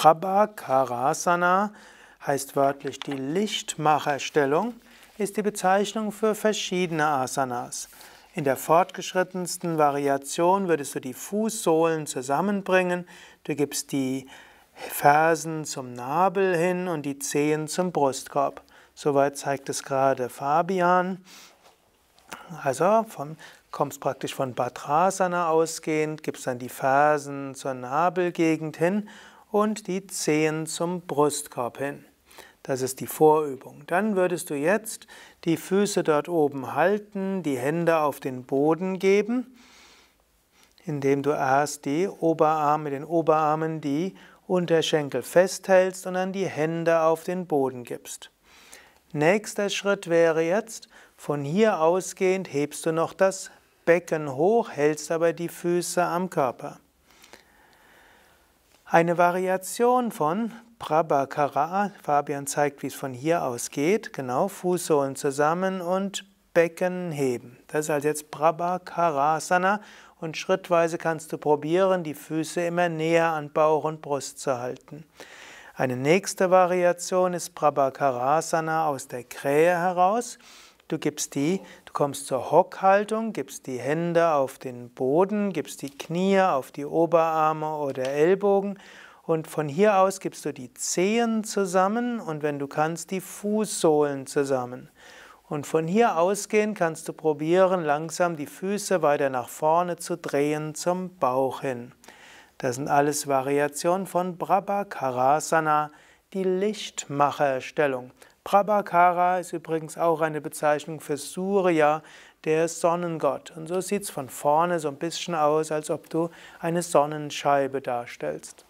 Prabhakarasana heißt wörtlich die Lichtmacherstellung, ist die Bezeichnung für verschiedene Asanas. In der fortgeschrittensten Variation würdest du die Fußsohlen zusammenbringen, du gibst die Fersen zum Nabel hin und die Zehen zum Brustkorb. Soweit zeigt es gerade Fabian. Also vom, kommst praktisch von Bhadrasana ausgehend, gibst dann die Fersen zur Nabelgegend hin und die Zehen zum Brustkorb hin. Das ist die Vorübung. Dann würdest du jetzt die Füße dort oben halten, die Hände auf den Boden geben, indem du erst die Oberarme, mit den Oberarmen die Unterschenkel festhältst und dann die Hände auf den Boden gibst. Nächster Schritt wäre jetzt, von hier ausgehend hebst du noch das Becken hoch, hältst aber die Füße am Körper. Eine Variation von Prabhakara, Fabian zeigt, wie es von hier aus geht, genau, Fußsohlen zusammen und Becken heben. Das ist also jetzt Prabhakarasana und schrittweise kannst du probieren, die Füße immer näher an Bauch und Brust zu halten. Eine nächste Variation ist Prabhakarasana aus der Krähe heraus. Du gibst die, du kommst zur Hockhaltung, gibst die Hände auf den Boden, gibst die Knie auf die Oberarme oder Ellbogen und von hier aus gibst du die Zehen zusammen und wenn du kannst, die Fußsohlen zusammen. Und von hier ausgehend kannst du probieren, langsam die Füße weiter nach vorne zu drehen zum Bauch hin. Das sind alles Variationen von Brabha Karasana, die Lichtmacherstellung. Prabhakara ist übrigens auch eine Bezeichnung für Surya, der Sonnengott. Und so sieht es von vorne so ein bisschen aus, als ob du eine Sonnenscheibe darstellst.